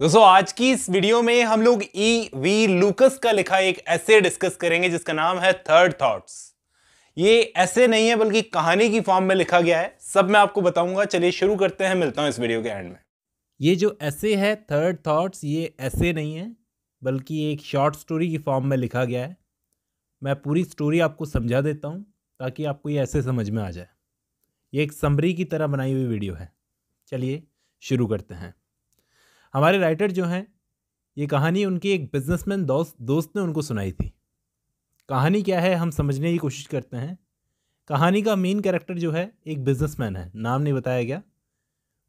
दोस्तों आज की इस वीडियो में हम लोग ई वी लूकस का लिखा एक ऐसे डिस्कस करेंगे जिसका नाम है थर्ड थॉट्स ये ऐसे नहीं है बल्कि कहानी की फॉर्म में लिखा गया है सब मैं आपको बताऊंगा चलिए शुरू करते हैं मिलता हूँ इस वीडियो के एंड में ये जो ऐसे है थर्ड थॉट्स ये ऐसे नहीं है बल्कि एक शॉर्ट स्टोरी की फॉर्म में लिखा गया है मैं पूरी स्टोरी आपको समझा देता हूँ ताकि आपको ये ऐसे समझ में आ जाए ये एक समरी की तरह बनाई हुई वीडियो है चलिए शुरू करते हैं हमारे राइटर जो हैं ये कहानी उनकी एक बिजनेसमैन दोस्त दोस्त ने उनको सुनाई थी कहानी क्या है हम समझने की कोशिश करते हैं कहानी का मेन कैरेक्टर जो है एक बिजनेसमैन है नाम नहीं बताया गया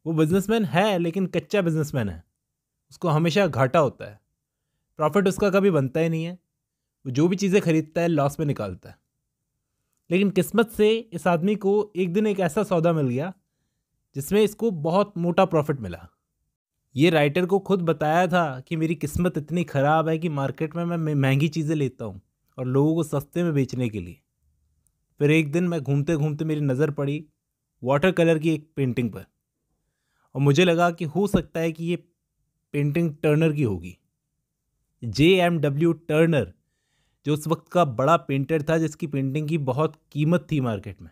वो बिजनेसमैन है लेकिन कच्चा बिजनेसमैन है उसको हमेशा घाटा होता है प्रॉफिट उसका कभी बनता ही नहीं है वो जो भी चीज़ें खरीदता है लॉस में निकालता है लेकिन किस्मत से इस आदमी को एक दिन एक ऐसा सौदा मिल गया जिसमें इसको बहुत मोटा प्रॉफिट मिला ये राइटर को खुद बताया था कि मेरी किस्मत इतनी ख़राब है कि मार्केट में मैं महंगी चीज़ें लेता हूँ और लोगों को सस्ते में बेचने के लिए फिर एक दिन मैं घूमते घूमते मेरी नज़र पड़ी वाटर कलर की एक पेंटिंग पर और मुझे लगा कि हो सकता है कि ये पेंटिंग टर्नर की होगी जे एम डब्ल्यू टर्नर जो उस वक्त का बड़ा पेंटर था जिसकी पेंटिंग की बहुत कीमत थी मार्केट में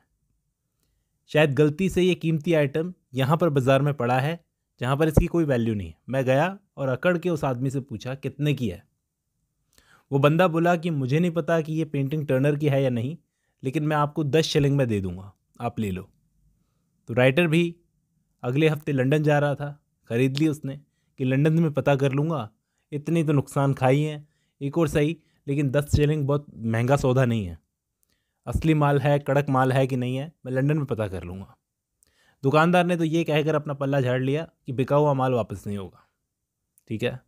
शायद गलती से ये कीमती आइटम यहाँ पर बाज़ार में पड़ा है जहाँ पर इसकी कोई वैल्यू नहीं मैं गया और अकड़ के उस आदमी से पूछा कितने की है वो बंदा बोला कि मुझे नहीं पता कि ये पेंटिंग टर्नर की है या नहीं लेकिन मैं आपको दस शिलिंग में दे दूँगा आप ले लो तो राइटर भी अगले हफ्ते लंदन जा रहा था ख़रीद ली उसने कि लंदन में पता कर लूँगा इतनी तो नुकसान खाई है एक और सही लेकिन दस शिलिंग बहुत महंगा सौदा नहीं है असली माल है कड़क माल है कि नहीं है मैं लंदन में पता कर लूँगा दुकानदार ने तो ये कहकर अपना पल्ला झाड़ लिया कि बिका हुआ माल वापस नहीं होगा ठीक है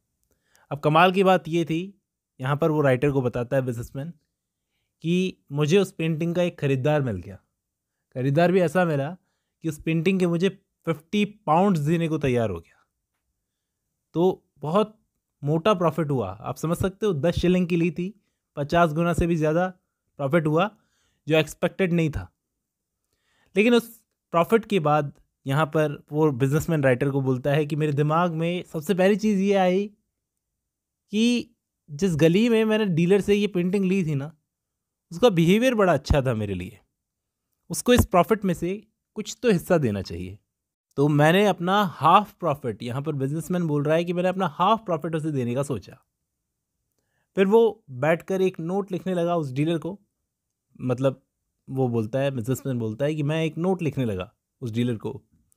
अब कमाल की बात ये थी यहाँ पर वो राइटर को बताता है बिजनेसमैन कि मुझे उस पेंटिंग का एक ख़रीदार मिल गया ख़रीदार भी ऐसा मिला कि उस पेंटिंग के मुझे फिफ्टी पाउंड्स देने को तैयार हो गया तो बहुत मोटा प्रॉफिट हुआ आप समझ सकते हो दस शिलिंग की ली थी पचास गुना से भी ज़्यादा प्रॉफिट हुआ जो एक्सपेक्टेड नहीं था लेकिन उस प्रॉफिट के बाद यहाँ पर वो बिजनेसमैन राइटर को बोलता है कि मेरे दिमाग में सबसे पहली चीज़ ये आई कि जिस गली में मैंने डीलर से ये पेंटिंग ली थी ना उसका बिहेवियर बड़ा अच्छा था मेरे लिए उसको इस प्रॉफिट में से कुछ तो हिस्सा देना चाहिए तो मैंने अपना हाफ प्रॉफिट यहाँ पर बिजनेसमैन बोल रहा है कि मैंने अपना हाफ प्रॉफिट उसे देने का सोचा फिर वो बैठकर एक नोट लिखने लगा उस डीलर को मतलब वो बोलता है बिजनेसमैन बोलता है कि मैं एक नोट लिखने लगा उस डीलर को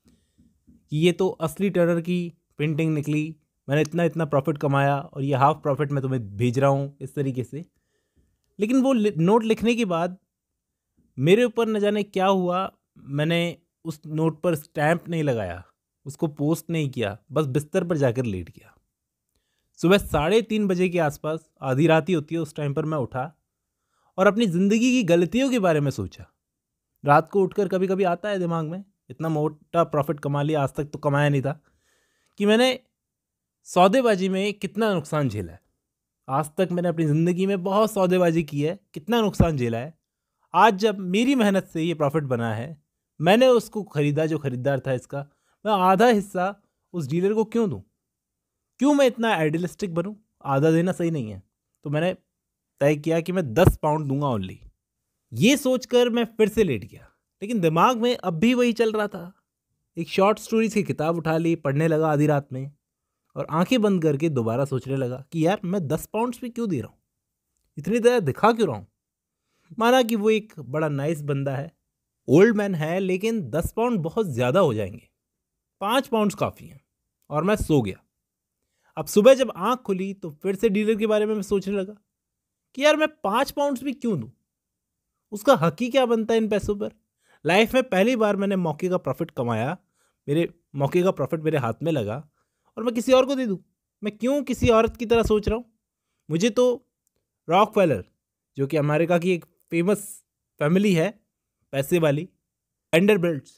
कि ये तो असली टेरर की पेंटिंग निकली मैंने इतना इतना प्रॉफिट कमाया और ये हाफ प्रॉफिट मैं तुम्हें भेज रहा हूँ इस तरीके से लेकिन वो नोट लिखने के बाद मेरे ऊपर न जाने क्या हुआ मैंने उस नोट पर स्टैम्प नहीं लगाया उसको पोस्ट नहीं किया बस बिस्तर पर जाकर लेट गया सुबह साढ़े तीन बजे के आसपास आधी रात ही होती है उस टाइम पर मैं उठा और अपनी ज़िंदगी की गलतियों के बारे में सोचा रात को उठकर कभी कभी आता है दिमाग में इतना मोटा प्रॉफिट कमा लिया आज तक तो कमाया नहीं था कि मैंने सौदेबाजी में कितना नुकसान झेला है आज तक मैंने अपनी ज़िंदगी में बहुत सौदेबाजी की है कितना नुकसान झेला है आज जब मेरी मेहनत से ये प्रॉफिट बना है मैंने उसको ख़रीदा जो ख़रीदार था इसका मैं आधा हिस्सा उस डीलर को क्यों दूँ क्यों मैं इतना आइडियलिस्टिक बनूँ आधा देना सही नहीं है तो मैंने तय किया कि मैं दस पाउंड दूंगा ओनली ये सोचकर मैं फिर से लेट गया लेकिन दिमाग में अब भी वही चल रहा था एक शॉर्ट स्टोरीज की किताब उठा ली पढ़ने लगा आधी रात में और आंखें बंद करके दोबारा सोचने लगा कि यार मैं दस पाउंड्स भी क्यों दे रहा हूँ इतनी दया दिखा क्यों रहा हूँ माना कि वो एक बड़ा नाइस बंदा है ओल्ड मैन है लेकिन दस पाउंड बहुत ज़्यादा हो जाएंगे पाँच पाउंड्स काफ़ी हैं और मैं सो गया अब सुबह जब आँख खुली तो फिर से डीलर के बारे में मैं सोचने लगा कि यार मैं पाँच पाउंड्स भी क्यों दूँ उसका हक ही क्या बनता है इन पैसों पर लाइफ में पहली बार मैंने मौके का प्रॉफिट कमाया मेरे मौके का प्रॉफिट मेरे हाथ में लगा और मैं किसी और को दे दूँ मैं क्यों किसी औरत की तरह सोच रहा हूँ मुझे तो रॉक फेलर जो कि अमेरिका की एक फेमस फैमिली है पैसे वाली एंडरबेल्ट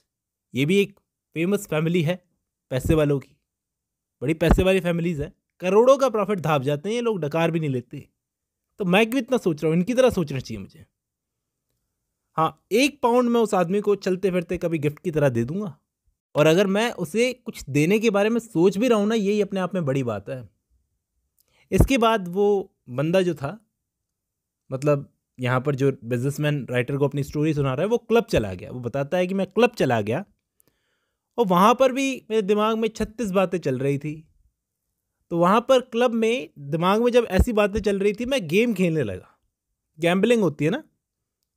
ये भी एक फेमस फैमिली है पैसे वालों की बड़ी पैसे वाली फैमिलीज़ है करोड़ों का प्रॉफिट धाप जाते हैं ये लोग डकार भी नहीं लेते तो मैं क्यों इतना सोच रहा हूँ इनकी तरह सोचना चाहिए मुझे हाँ एक पाउंड मैं उस आदमी को चलते फिरते कभी गिफ्ट की तरह दे दूंगा और अगर मैं उसे कुछ देने के बारे में सोच भी रहा हूँ ना यही अपने आप में बड़ी बात है इसके बाद वो बंदा जो था मतलब यहाँ पर जो बिजनेसमैन राइटर को अपनी स्टोरी सुना रहा है वो क्लब चला गया वो बताता है कि मैं क्लब चला गया और वहाँ पर भी मेरे दिमाग में छत्तीस बातें चल रही थी तो वहाँ पर क्लब में दिमाग में जब ऐसी बातें चल रही थी मैं गेम खेलने लगा गैम्बलिंग होती है ना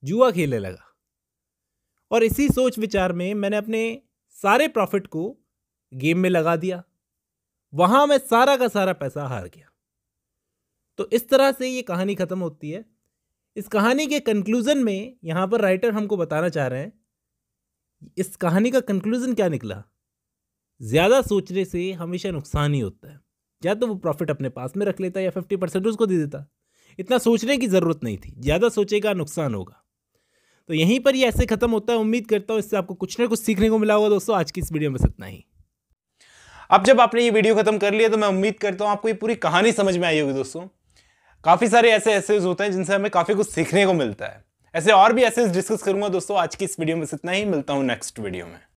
जुआ खेलने लगा और इसी सोच विचार में मैंने अपने सारे प्रॉफिट को गेम में लगा दिया वहाँ मैं सारा का सारा पैसा हार गया तो इस तरह से ये कहानी ख़त्म होती है इस कहानी के कंक्लूज़न में यहाँ पर राइटर हमको बताना चाह रहे हैं इस कहानी का कंक्लूज़न क्या निकला ज़्यादा सोचने से हमेशा नुकसान ही होता है या तो वो प्रॉफिट अपने पास में रख लेता या फिफ्टी परसेंट उसको दे देता इतना सोचने की ज़रूरत नहीं थी ज़्यादा सोचेगा नुकसान होगा तो यहीं पर ये ऐसे ख़त्म होता है उम्मीद करता हूँ इससे आपको कुछ ना कुछ सीखने को मिला होगा दोस्तों आज की इस वीडियो में इतना ही अब जब आपने ये वीडियो खत्म कर लिया तो मैं उम्मीद करता हूँ आपको ये पूरी कहानी समझ में आई होगी दोस्तों काफ़ी सारे ऐसे ऐसे होते हैं जिनसे हमें काफ़ी कुछ सीखने को मिलता है ऐसे और भी ऐसे डिस्कस करूंगा दोस्तों आज की इस वीडियो में इतना ही मिलता हूँ नेक्स्ट वीडियो में